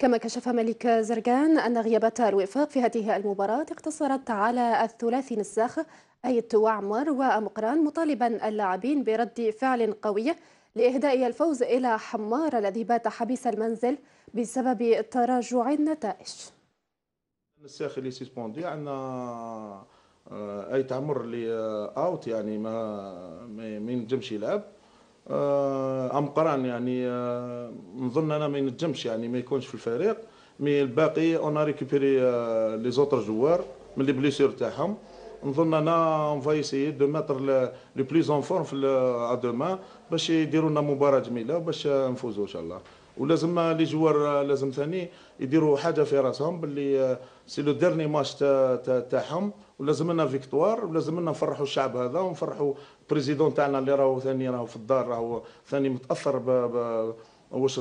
كما كشف ملك زرقان أن غيابات الوفاق في هذه المباراة اقتصرت على الثلاثي نساخ أيت وعمر وأمقران مطالبا اللاعبين برد فعل قوي لإهداء الفوز إلى حمار الذي بات حبيس المنزل بسبب تراجع النتائج النساخ اللي سيسبوندي عندنا آه، اي تعمر اللي اوت يعني ما ما ينجمش يلعب آه، ام قران يعني نظن آه، انا ما ينجمش يعني ما يكونش في الفريق مي الباقي اون ريكوبيري لي زوتر جوار من لي بليسير تاعهم نظن انا اون فا ايسيي دو ماتر لو بليز اون فورم في ا دومان آه، باش يديروا لنا مباراه جميله وباش نفوزوا ان شاء الله ولازم لي جوار لازم ثاني يديروا حاجه في راسهم باللي سي لو ديرني ماتش تاعهم تا ولازم لنا فيكتوار ولازم لنا نفرحوا الشعب هذا ونفرحوا البريزيدون تاعنا اللي راهو ثاني راهو في الدار راهو ثاني متاثر ب واش